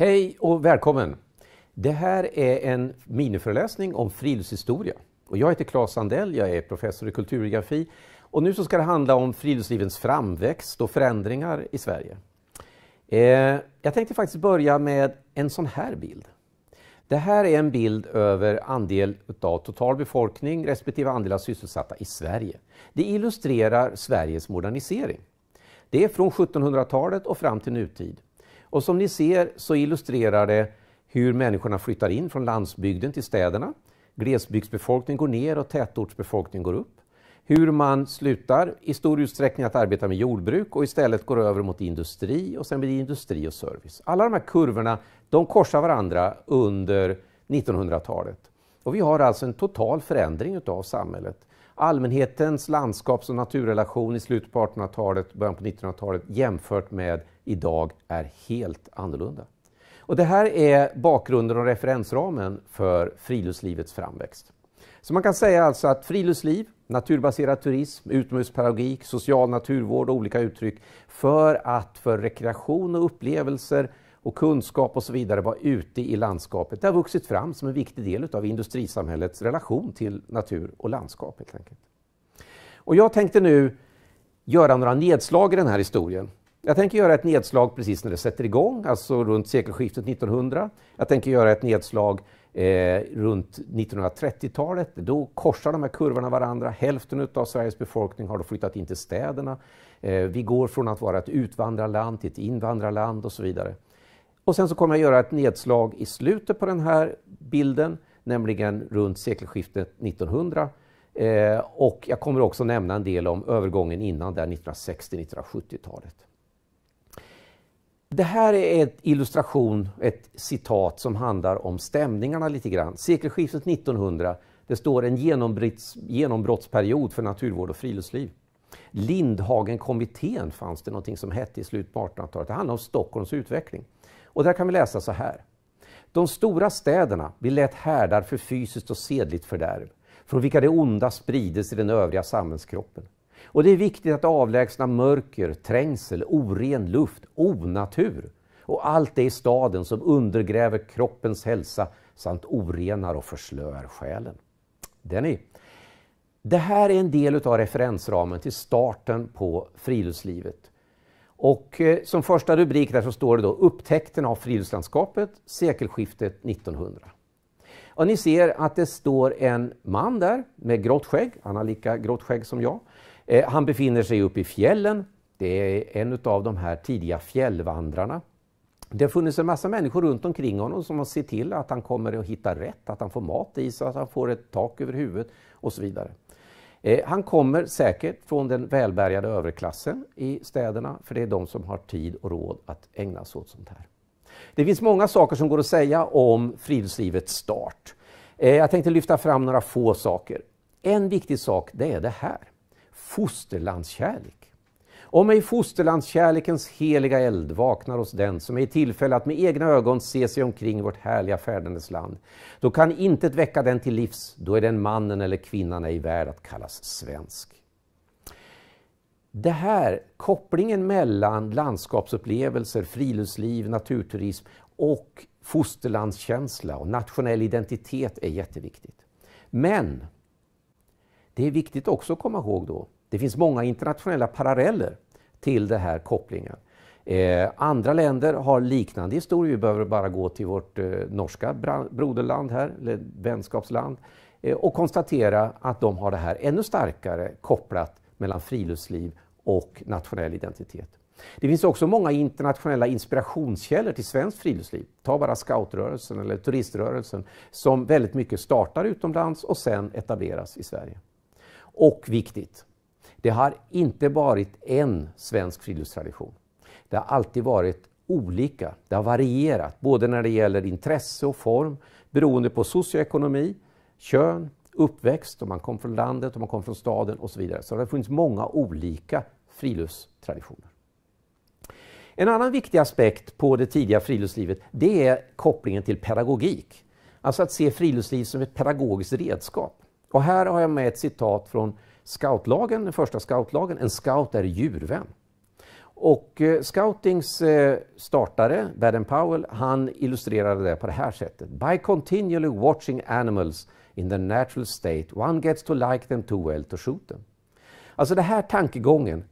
Hej och välkommen! Det här är en miniföreläsning om friluftshistoria. Och jag heter Claes Sandell, jag är professor i kulturgeografi och nu så ska det handla om friluftslivets framväxt och förändringar i Sverige. Eh, jag tänkte faktiskt börja med en sån här bild. Det här är en bild över andel av total befolkning respektive andel av sysselsatta i Sverige. Det illustrerar Sveriges modernisering. Det är från 1700-talet och fram till nutid. Och som ni ser så illustrerar det hur människorna flyttar in från landsbygden till städerna. Glesbygdsbefolkningen går ner och tätortsbefolkningen går upp. Hur man slutar i stor utsträckning att arbeta med jordbruk och istället går över mot industri och sen blir det industri och service. Alla de här kurvorna de korsar varandra under 1900-talet. Och vi har alltså en total förändring utav samhället. Allmänhetens landskaps och naturrelation i slutet på 1800-talet, början på 1900-talet jämfört med idag är helt annorlunda. Och det här är bakgrunden och referensramen för friluftslivets framväxt. Så man kan säga alltså att friluftsliv, naturbaserad turism, utomhuspedagogik, social naturvård och olika uttryck för att för rekreation och upplevelser och kunskap och så vidare vara ute i landskapet. Det har vuxit fram som en viktig del av industrisamhällets relation till natur och landskap. helt enkelt. Och jag tänkte nu göra några nedslag i den här historien jag tänker göra ett nedslag precis när det sätter igång, alltså runt sekelskiftet 1900. Jag tänker göra ett nedslag eh, runt 1930-talet. Då korsar de här kurvorna varandra. Hälften av Sveriges befolkning har då flyttat in till städerna. Eh, vi går från att vara ett utvandrarland till ett invandrarland och så vidare. Och sen så kommer jag göra ett nedslag i slutet på den här bilden, nämligen runt sekelskiftet 1900. Eh, och jag kommer också nämna en del om övergången innan där 1960-1970-talet. Det här är en illustration, ett citat som handlar om stämningarna lite grann. Sekelskiftet 1900, det står en genombrottsperiod för naturvård och friluftsliv. Lindhagenkommittén fanns det någonting som hette i slutet på 1800-talet. Det handlade om Stockholms utveckling. Och där kan vi läsa så här. De stora städerna blir lätt härdar för fysiskt och sedligt fördärv, från vilka det onda sprides i den övriga samhällskroppen. Och det är viktigt att avlägsna mörker, trängsel, oren luft, onatur och allt det i staden som undergräver kroppens hälsa samt orenar och förslöar själen. Denny, det här är en del av referensramen till starten på friluftslivet. Och eh, som första rubrik där så står det då Upptäckten av friluftslandskapet, sekelskiftet 1900. Och ni ser att det står en man där med grått skägg, han har lika grått skägg som jag. Eh, han befinner sig uppe i fjällen. Det är en av de här tidiga fjällvandrarna. Det har funnits en massa människor runt omkring honom som har sett till att han kommer att hitta rätt, att han får mat i sig, att han får ett tak över huvudet och så vidare. Eh, han kommer säkert från den välbärgade överklassen i städerna, för det är de som har tid och råd att ägna sig åt sånt här. Det finns många saker som går att säga om friluftslivets start. Eh, jag tänkte lyfta fram några få saker. En viktig sak, det är det här fosterlandskärlek. Om ej fosterlandskärlekens heliga eld vaknar hos den som är i tillfälle att med egna ögon se sig omkring vårt härliga fädernesland, då kan intet väcka den till livs, då är den mannen eller kvinnan ej värd att kallas svensk. Det här, kopplingen mellan landskapsupplevelser, friluftsliv, naturturism och fosterlandskänsla och nationell identitet är jätteviktigt. Men det är viktigt också att komma ihåg då. Det finns många internationella paralleller till den här kopplingen. Eh, andra länder har liknande historier. Vi behöver bara gå till vårt eh, norska broderland här, eller vänskapsland, eh, och konstatera att de har det här ännu starkare kopplat mellan friluftsliv och nationell identitet. Det finns också många internationella inspirationskällor till svenskt friluftsliv. Ta bara scoutrörelsen eller turiströrelsen som väldigt mycket startar utomlands och sen etableras i Sverige. Och viktigt, det har inte varit en svensk friluftstradition. Det har alltid varit olika, det har varierat, både när det gäller intresse och form, beroende på socioekonomi, kön, uppväxt, om man kom från landet, om man kom från staden och så vidare. Så det har funnits många olika friluftstraditioner. En annan viktig aspekt på det tidiga friluftslivet det är kopplingen till pedagogik. Alltså att se friluftsliv som ett pedagogiskt redskap. Och här har jag med ett citat från scoutlagen, den första scoutlagen. En scout är djurvän. Och eh, Scoutings eh, startare, Baden Powell, han illustrerade det på det här sättet. By continually watching animals in their natural state, one gets to like them too well to shoot them. Alltså den här tankegången,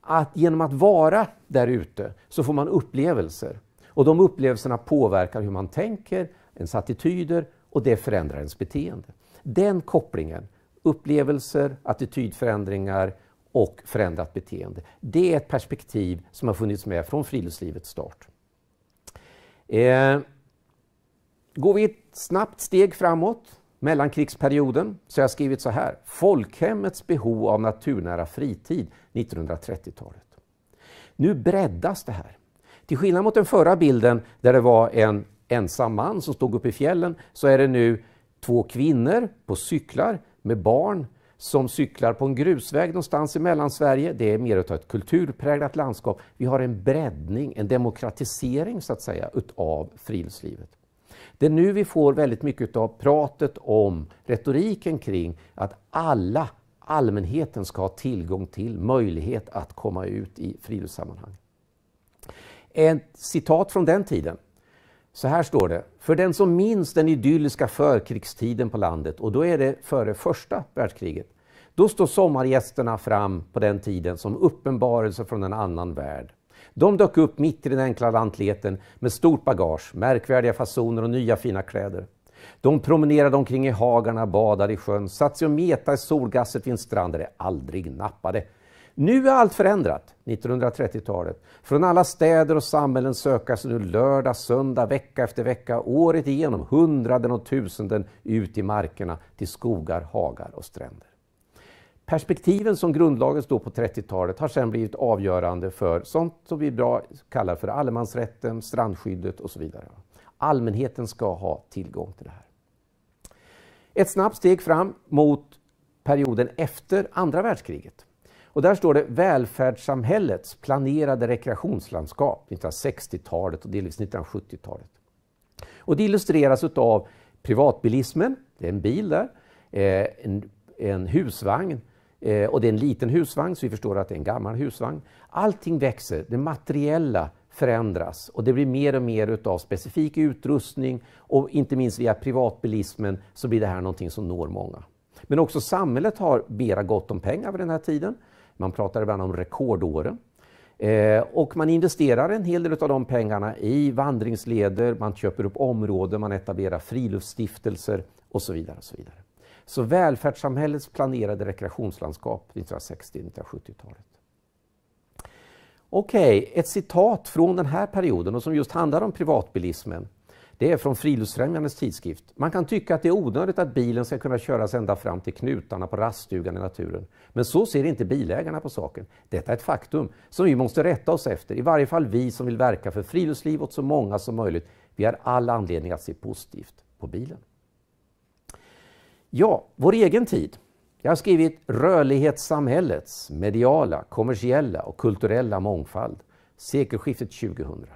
att genom att vara där ute så får man upplevelser. Och de upplevelserna påverkar hur man tänker, ens attityder och det förändrar ens beteende. Den kopplingen, upplevelser, attitydförändringar och förändrat beteende. Det är ett perspektiv som har funnits med från friluftslivets start. Eh, går vi ett snabbt steg framåt, mellankrigsperioden, så har jag skrivit så här. Folkhemmets behov av naturnära fritid 1930-talet. Nu breddas det här. Till skillnad mot den förra bilden där det var en ensam man som stod uppe i fjällen så är det nu Två kvinnor på cyklar med barn som cyklar på en grusväg någonstans i Mellansverige. Det är mer av ett kulturpräglat landskap. Vi har en breddning, en demokratisering så att säga, utav friluftslivet. Det är nu vi får väldigt mycket av pratet om retoriken kring att alla, allmänheten ska ha tillgång till möjlighet att komma ut i friluftssammanhang. Ett citat från den tiden så här står det. För den som minns den idylliska förkrigstiden på landet, och då är det före första världskriget, då står sommargästerna fram på den tiden som uppenbarelse från en annan värld. De dök upp mitt i den enkla lantligheten med stort bagage, märkvärdiga fasoner och nya fina kläder. De promenerade omkring i hagarna, badade i sjön, satt sig och metade i solgasset vid en strand där det aldrig nappade. Nu är allt förändrat, 1930-talet. Från alla städer och samhällen sökas nu lördag, söndag, vecka efter vecka, året igenom, hundraden och tusenden ut i markerna till skogar, hagar och stränder. Perspektiven som grundlagen står på 30-talet har sedan blivit avgörande för sånt som vi bra kallar för allemansrätten, strandskyddet och så vidare. Allmänheten ska ha tillgång till det här. Ett snabbt steg fram mot perioden efter andra världskriget. Och där står det välfärdssamhällets planerade rekreationslandskap 1960-talet och delvis 1970-talet. Och det illustreras av privatbilismen, det är en bil där, eh, en, en husvagn, eh, och det är en liten husvagn, så vi förstår att det är en gammal husvagn. Allting växer, det materiella förändras och det blir mer och mer av specifik utrustning och inte minst via privatbilismen så blir det här någonting som når många. Men också samhället har mera gott om pengar vid den här tiden man pratar ibland om rekordåren. Eh, och man investerar en hel del av de pengarna i vandringsleder, man köper upp områden, man etablerar friluftsstiftelser och så vidare. Och så, vidare. så välfärdssamhällets planerade rekreationslandskap 1960-1970-talet. Okej, okay, ett citat från den här perioden och som just handlar om privatbilismen det är från Friluftsfrämjandets tidskrift. Man kan tycka att det är onödigt att bilen ska kunna köras ända fram till knutarna på raststugan i naturen. Men så ser inte bilägarna på saken. Detta är ett faktum som vi måste rätta oss efter, i varje fall vi som vill verka för friluftsliv åt så många som möjligt. Vi har all anledning att se positivt på bilen. Ja, vår egen tid. Jag har skrivit rörlighetssamhällets mediala, kommersiella och kulturella mångfald. Sekelskiftet 2000.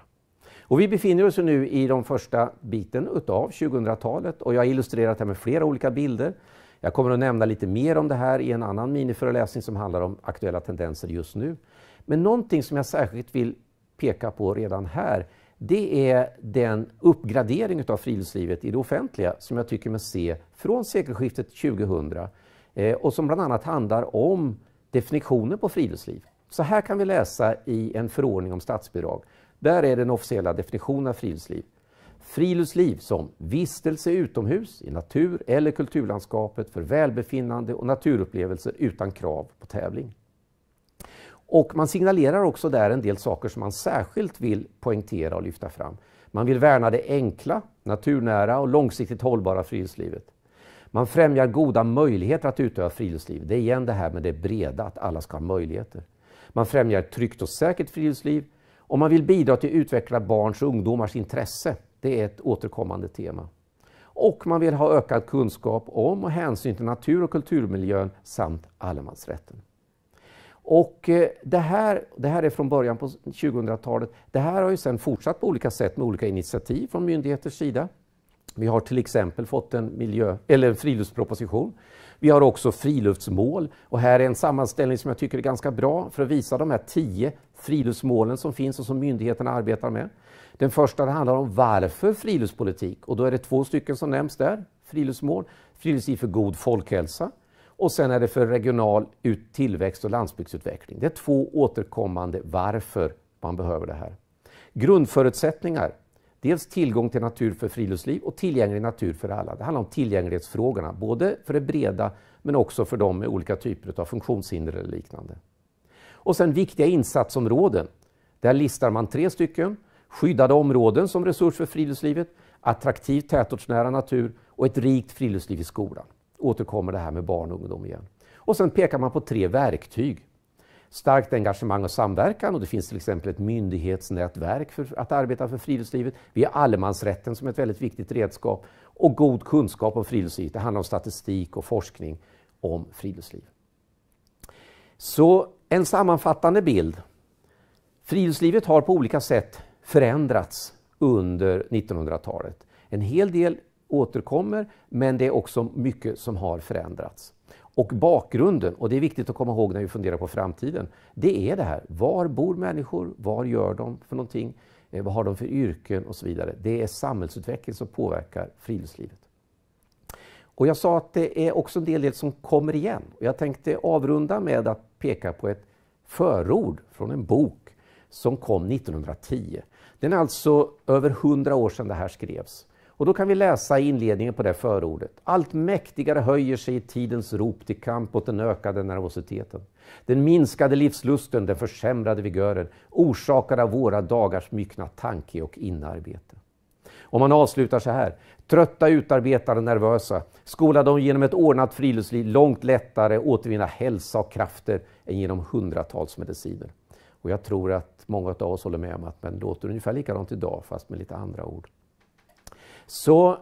Och vi befinner oss nu i den första biten av 2000-talet och jag har illustrerat det med flera olika bilder. Jag kommer att nämna lite mer om det här i en annan miniföreläsning som handlar om aktuella tendenser just nu. Men någonting som jag särskilt vill peka på redan här det är den uppgradering av friluftslivet i det offentliga som jag tycker mig se från sekelskiftet 2000 eh, och som bland annat handlar om definitionen på friluftsliv. Så här kan vi läsa i en förordning om statsbidrag. Där är den officiella definitionen av friluftsliv. Friluftsliv som vistelse utomhus i natur eller kulturlandskapet för välbefinnande och naturupplevelser utan krav på tävling. Och man signalerar också där en del saker som man särskilt vill poängtera och lyfta fram. Man vill värna det enkla, naturnära och långsiktigt hållbara friluftslivet. Man främjar goda möjligheter att utöva friluftsliv. Det är igen det här med det breda, att alla ska ha möjligheter. Man främjar ett tryggt och säkert friluftsliv om man vill bidra till att utveckla barns och ungdomars intresse, det är ett återkommande tema. Och man vill ha ökad kunskap om och hänsyn till natur och kulturmiljön samt allemansrätten. Och eh, det här, det här är från början på 2000-talet. Det här har ju sedan fortsatt på olika sätt med olika initiativ från myndigheters sida. Vi har till exempel fått en, miljö, eller en friluftsproposition vi har också friluftsmål och här är en sammanställning som jag tycker är ganska bra för att visa de här tio friluftsmålen som finns och som myndigheterna arbetar med. Den första handlar om varför friluftspolitik och då är det två stycken som nämns där, friluftsmål. Friluftsliv för god folkhälsa och sen är det för regional tillväxt och landsbygdsutveckling. Det är två återkommande varför man behöver det här. Grundförutsättningar Dels tillgång till natur för friluftsliv och tillgänglig natur för alla. Det handlar om tillgänglighetsfrågorna, både för det breda men också för de med olika typer av funktionshinder eller liknande. Och sen viktiga insatsområden. Där listar man tre stycken. Skyddade områden som resurs för friluftslivet, attraktiv tätortsnära natur och ett rikt friluftsliv i skolan. Återkommer det här med barn och ungdom igen. Och sen pekar man på tre verktyg starkt engagemang och samverkan och det finns till exempel ett myndighetsnätverk för att arbeta för friluftslivet. Vi har allemansrätten som ett väldigt viktigt redskap och god kunskap om friluftslivet. Det handlar om statistik och forskning om friluftsliv. Så en sammanfattande bild. Friluftslivet har på olika sätt förändrats under 1900-talet. En hel del återkommer men det är också mycket som har förändrats. Och bakgrunden, och det är viktigt att komma ihåg när vi funderar på framtiden, det är det här. Var bor människor? Vad gör de för någonting? Eh, vad har de för yrken och så vidare? Det är samhällsutveckling som påverkar friluftslivet. Och jag sa att det är också en del, som kommer igen. Jag tänkte avrunda med att peka på ett förord från en bok som kom 1910. Den är alltså över hundra år sedan det här skrevs. Och då kan vi läsa i inledningen på det förordet. Allt mäktigare höjer sig i tidens rop till kamp mot den ökade nervositeten. Den minskade livslusten, den försämrade vigören, orsakad av våra dagars myckna tanke och inarbete. Och man avslutar så här. Trötta, utarbetade, nervösa skola de genom ett ordnat friluftsliv långt lättare återvinna hälsa och krafter än genom hundratals mediciner. Och jag tror att många av oss håller med om att man låter ungefär likadant idag fast med lite andra ord. Så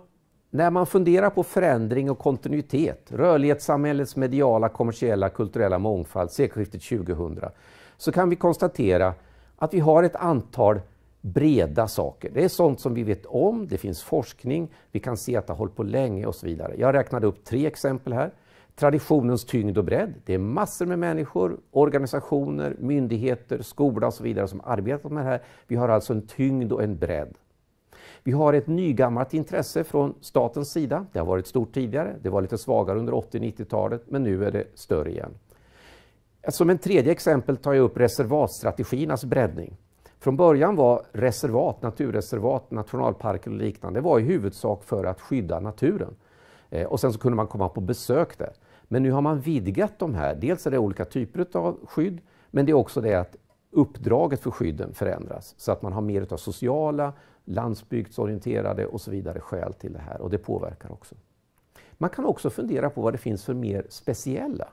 när man funderar på förändring och kontinuitet, rörlighetssamhällets mediala, kommersiella, kulturella mångfald, sekelskiftet 2000, så kan vi konstatera att vi har ett antal breda saker. Det är sånt som vi vet om, det finns forskning, vi kan se att det har hållit på länge och så vidare. Jag räknade upp tre exempel här. Traditionens tyngd och bredd. Det är massor med människor, organisationer, myndigheter, skola och så vidare som arbetar med det här. Vi har alltså en tyngd och en bredd. Vi har ett nygammalt intresse från statens sida. Det har varit stort tidigare, det var lite svagare under 80-90-talet, men nu är det större igen. Som en tredje exempel tar jag upp reservatstrategiernas breddning. Från början var reservat, naturreservat, nationalparker och liknande, var i huvudsak för att skydda naturen. Eh, och sen så kunde man komma på besök där. Men nu har man vidgat de här. Dels är det olika typer av skydd, men det är också det att uppdraget för skydden förändras så att man har mer av sociala, landsbygdsorienterade och så vidare skäl till det här och det påverkar också. Man kan också fundera på vad det finns för mer speciella.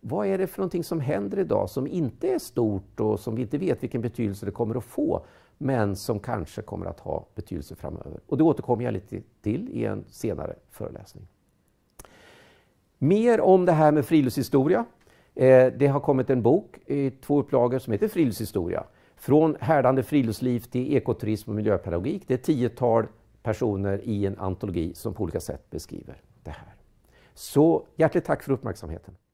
Vad är det för någonting som händer idag som inte är stort och som vi inte vet vilken betydelse det kommer att få men som kanske kommer att ha betydelse framöver. Och det återkommer jag lite till i en senare föreläsning. Mer om det här med friluftshistoria. Eh, det har kommit en bok i två upplagor som heter Friluftshistoria från härdande friluftsliv till ekoturism och miljöpedagogik. Det är ett tiotal personer i en antologi som på olika sätt beskriver det här. Så hjärtligt tack för uppmärksamheten.